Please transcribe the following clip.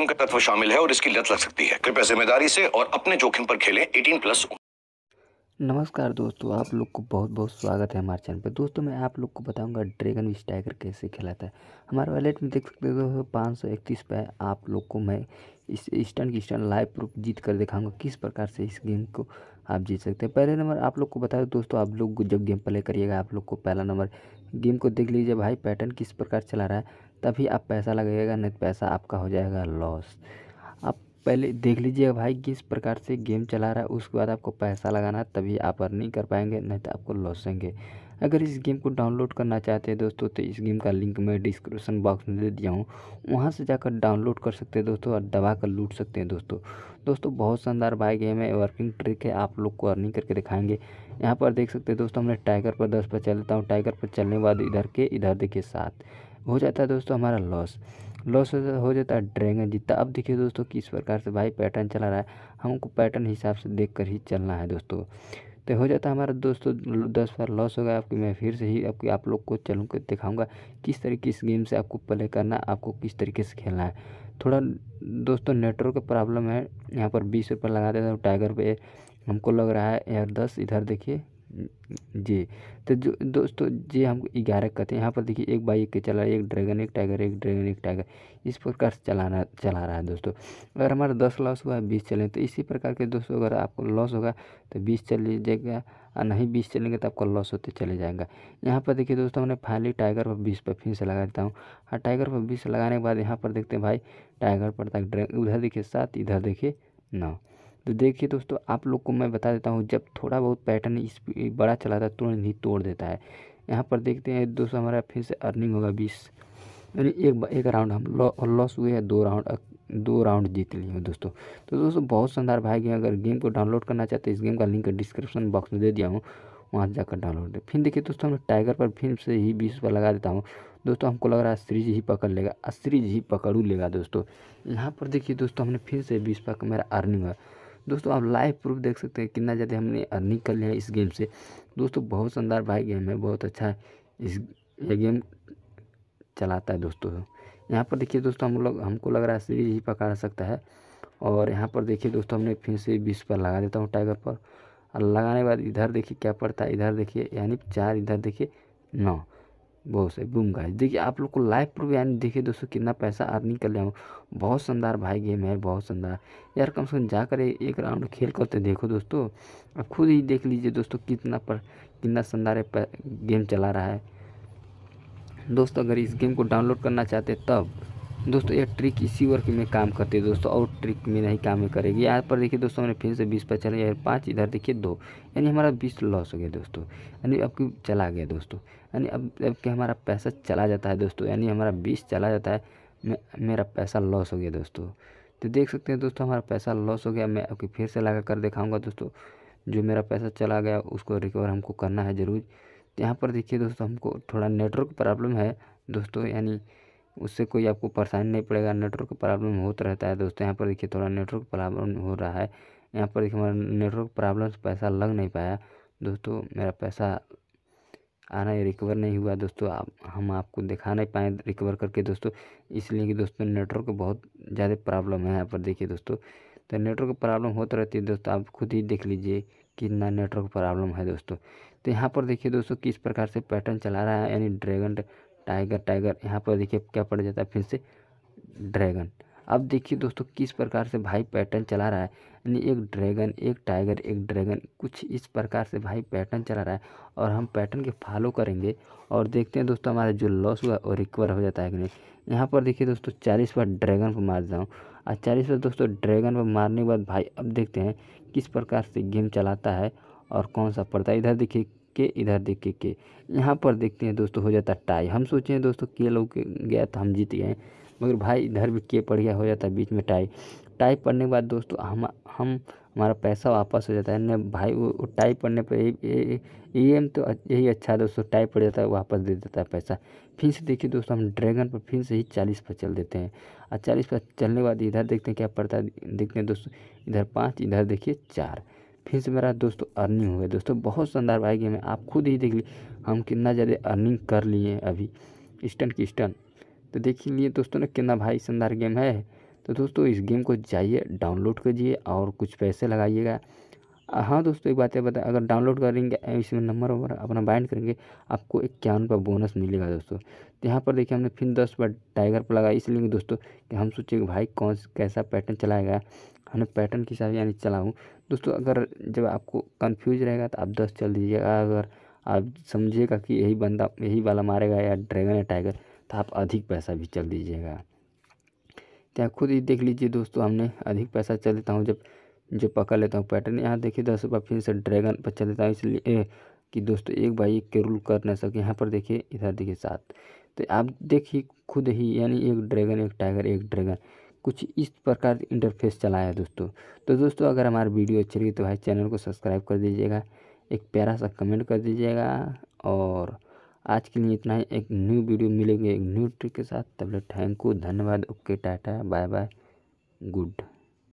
vacuum का तत्व शामिल है और इसकी लत लग सकती है कृपया जिम्मेदारी से और अपने जोखिम पर खेलें एटीन प्लस नमस्कार दोस्तों आप लोग को बहुत बहुत स्वागत है हमारे चैनल पर दोस्तों मैं आप लोग को बताऊंगा ड्रैगन विश टाइगर कैसे खिलाता है हमारे वॉलेट में देख सकते हो दोस्तों पाँच सौ इकतीस पे आप लोग को मैं इस स्टन की स्टन लाइव प्रूफ जीत कर दिखाऊंगा किस प्रकार से इस गेम को आप जीत सकते हैं पहले नंबर आप लोग को बता दो दोस्तों आप लोग जब गेम प्ले करिएगा आप लोग को पहला नंबर गेम को देख लीजिए भाई पैटर्न किस प्रकार चला रहा है तभी आप पैसा लगेगा नहीं तो पैसा आपका हो जाएगा लॉस पहले देख लीजिएगा भाई किस प्रकार से गेम चला रहा है उसके बाद आपको पैसा लगाना तभी आप अर्निंग कर पाएंगे नहीं तो आपको लॉसेंगे अगर इस गेम को डाउनलोड करना चाहते हैं दोस्तों तो इस गेम का लिंक मैं डिस्क्रिप्शन बॉक्स में दे दिया हूँ वहाँ से जाकर डाउनलोड कर सकते हैं दोस्तों और दबा कर लूट सकते हैं दोस्तों दोस्तों बहुत शानदार भाई गेम है वर्किंग ट्रिक है आप लोग को अर्निंग करके दिखाएंगे यहाँ पर देख सकते हैं दोस्तों हमने टाइगर पर दस पर चलता हूँ टाइगर पर चलने बाद इधर के इधर देखिए साथ हो जाता है दोस्तों हमारा लॉस लॉस हो जाता है ड्रैगन जीतता अब देखिए दोस्तों किस प्रकार से भाई पैटर्न चला रहा है हमको पैटर्न हिसाब से देख कर ही चलना है दोस्तों तो हो जाता हमारा दोस्तों दस बार लॉस हो गया आपकी मैं फिर से ही आपकी आप लोग को चलूँ कर दिखाऊँगा किस तरीके इस गेम से आपको प्ले करना है आपको किस तरीके से खेलना है थोड़ा दोस्तों नेटवर्क का प्रॉब्लम है यहाँ पर बीस रुपये लगा देता हूँ टाइगर पे हमको लग रहा है यार दस इधर देखिए जी तो जो दोस्तों जी हम ग्यारह कहते हैं यहाँ पर देखिए एक बाइक के चला रहा है एक ड्रैगन एक टाइगर एक ड्रैगन एक टाइगर इस प्रकार से चलाना चला रहा है दोस्तों अगर हमारा दस लॉस हुआ है बीस चलें तो इसी प्रकार के दोस्तों अगर आपको लॉस होगा तो बीस चल जाएगा और नहीं बीस चलेंगे तो आपका लॉस होते चले जाएगा यहाँ पर देखिए दोस्तों हमने फाइनली टाइगर पर बीस पर फिर से लगा देता हूँ और हाँ, टाइगर पर बीस लगाने के बाद यहाँ पर देखते हैं भाई टाइगर पर तक उधर देखिए सात इधर देखिए नौ तो देखिए दोस्तों आप लोग को मैं बता देता हूँ जब थोड़ा बहुत पैटर्न इस बड़ा चला था तुरंत ही तोड़ देता है यहाँ पर देखते हैं दोस्तों हमारा फिर से अर्निंग होगा बीस यानी एक एक राउंड हम लॉस हुए हैं दो राउंड दो राउंड जीत लिए हैं दोस्तों तो दोस्तों बहुत शानदार भाई गेम अगर गेम को डाउनलोड करना चाहते हैं इस गेम का लिंक डिस्क्रिप्शन बॉक्स में दे दिया हूँ वहाँ से जाकर डाउनलोड दे फिर देखिए दोस्तों हम टाइगर पर फिर से ही बीस रुपये लगा देता हूँ दोस्तों हमको लग रहा है सीरीज ही पकड़ लेगा सीरीज ही पकड़ू लेगा दोस्तों यहाँ पर देखिए दोस्तों हमने फिर से बीस रुपये का मेरा अर्निंग है दोस्तों आप लाइव प्रूफ देख सकते हैं कितना ज़्यादा हमने अर्निंग कर लिया है इस गेम से दोस्तों बहुत शानदार भाई गेम है बहुत अच्छा है इस ये गेम चलाता है दोस्तों यहाँ पर देखिए दोस्तों हम लोग हमको लग रहा है सीरीज ही पका सकता है और यहाँ पर देखिए दोस्तों हमने फिर से बीस पर लगा देता हूँ टाइगर पर और लगाने के बाद इधर देखिए क्या पड़ता है इधर देखिए यानी चार इधर देखिए नौ बहुत सही बूम गाइस देखिए आप लोग को लाइव प्रूफ यानी देखिए दोस्तों कितना पैसा अर्निंग कर लिया हूँ बहुत शानदार भाई गेम है बहुत शानदार यार कम से कम जाकर एक राउंड खेल करते देखो दोस्तों आप खुद ही देख लीजिए दोस्तों कितना पर कितना शानदार गेम चला रहा है दोस्तों अगर इस गेम को डाउनलोड करना चाहते तब दोस्तों यह ट्रिक इसी वर्क में काम करती है दोस्तों और ट्रिक में नहीं काम करेगी यहाँ पर देखिए दोस्तों हमने फिर से बीस पर चले पाँच इधर देखिए दो यानी हमारा बीस लॉस हो गया दोस्तों यानी अब चला गया दोस्तों यानी अब जब कि हमारा पैसा चला जाता है दोस्तों यानी हमारा बीस चला जाता है मैं मेरा पैसा लॉस हो गया दोस्तों तो देख सकते हैं दोस्तों हमारा पैसा लॉस हो गया मैं आपके फिर से लगा कर दिखाऊँगा दोस्तों जो मेरा पैसा चला गया उसको रिकवर हमको करना है ज़रूर तो यहाँ पर देखिए दोस्तों हमको थोड़ा नेटवर्क प्रॉब्लम है दोस्तों यानी उससे कोई आपको परेशानी नहीं पड़ेगा नेटवर्क प्रॉब्लम होता रहता है दोस्तों यहाँ पर देखिए थोड़ा नेटवर्क प्रॉब्लम हो रहा है यहाँ पर देखिए हमारा नेटवर्क प्रॉब्लम से पैसा लग नहीं पाया दोस्तों मेरा पैसा रहा है रिकवर नहीं हुआ दोस्तों आप हम आपको दिखा नहीं पाए रिकवर करके दोस्तों इसलिए कि दोस्तों नेटवर्क बहुत ज़्यादा प्रॉब्लम है यहाँ पर देखिए दोस्तों तो नेटवर्क प्रॉब्लम होता रहती है दोस्तों आप खुद ही देख लीजिए कितना नेटवर्क प्रॉब्लम है दोस्तों तो यहाँ पर देखिए दोस्तों किस प्रकार से पैटर्न चला रहा है यानी ड्रैगन टाइगर टाइगर यहाँ पर देखिए क्या पड़ जाता है फिर से ड्रैगन अब देखिए दोस्तों किस प्रकार से भाई पैटर्न चला रहा है यानी एक ड्रैगन एक टाइगर एक ड्रैगन कुछ इस प्रकार से भाई पैटर्न चला रहा है और हम पैटर्न के फॉलो करेंगे और देखते हैं दोस्तों हमारा जो लॉस हुआ वो रिकवर हो जाता है कि नहीं यहाँ पर देखिए दोस्तों चालीस बार ड्रैगन पर मार जाऊँ और चालीस बार दोस्तों ड्रैगन पर मारने के बाद भाई अब देखते हैं किस प्रकार से गेम चलाता है और कौन सा पड़ता है इधर देखिए के इधर देखिए के यहाँ पर देखते हैं दोस्तों हो जाता टाई हम सोचे हैं दोस्तों के लोग गया तो हम जीत गए मगर भाई इधर भी के पड़ गया हो जाता है बीच में टाई टाइप पढ़ने के बाद दोस्तों हम हम हमारा पैसा वापस हो जाता है ना भाई वो, वो टाई पर ई एम तो यही अच्छा है दोस्तों टाइप पड़ जाता है वापस दे देता है पैसा फिर से देखिए दोस्तों हम ड्रैगन पर फिर से ही चालीस पर चल देते हैं और चालीस पर चलने के बाद इधर देखते हैं क्या पड़ता है देखते हैं दोस्तों इधर पाँच इधर देखिए चार फिर से मेरा दोस्तों अर्निंग हुआ दोस्तों बहुत शानदार भाई गेम है आप खुद ही देख ली हम कितना ज़्यादा अर्निंग कर लिए अभी स्टन की स्टन तो देखिए लिए दोस्तों ने कितना भाई शानदार गेम है तो दोस्तों इस गेम को जाइए डाउनलोड कीजिए और कुछ पैसे लगाइएगा हाँ दोस्तों एक बात है बता अगर डाउनलोड करेंगे इसमें नंबर वंबर अपना बाइंड करेंगे आपको इक्यावन रुपये बोनस मिलेगा दोस्तों तो यहाँ पर देखिए हमने फिर दस बार टाइगर पर लगाया इसलिए दोस्तों कि हम सोचेंगे भाई कौन कैसा पैटर्न चलाएगा हमने पैटर्न के हिसाब यानी चलाऊँ दोस्तों अगर जब आपको कन्फ्यूज रहेगा तो आप दस चल दीजिएगा अगर आप समझिएगा कि यही बंदा यही वाला मारेगा या ड्रैगन या टाइगर तो आप अधिक पैसा भी चल दीजिएगा तो खुद ही देख लीजिए दोस्तों हमने अधिक पैसा चल देता हूँ जब जो पकड़ लेता हूँ पैटर्न यहाँ देखिए दस रुपये फिर से ड्रैगन पर चल देता हूँ इसलिए कि दोस्तों एक बाई एक के रूल कर ना सके यहाँ पर देखिए इधर देखिए सात तो आप देखिए खुद ही यानी एक ड्रैगन एक टाइगर एक ड्रैगन कुछ इस प्रकार इंटरफेस चलाया दोस्तों तो दोस्तों अगर हमारी वीडियो अच्छी लगी तो भाई चैनल को सब्सक्राइब कर दीजिएगा एक प्यारा सा कमेंट कर दीजिएगा और आज के लिए इतना ही एक न्यू वीडियो मिलेंगे एक न्यू ट्रिक के साथ तब थैंक यू धन्यवाद ओके टाटा बाय बाय गुड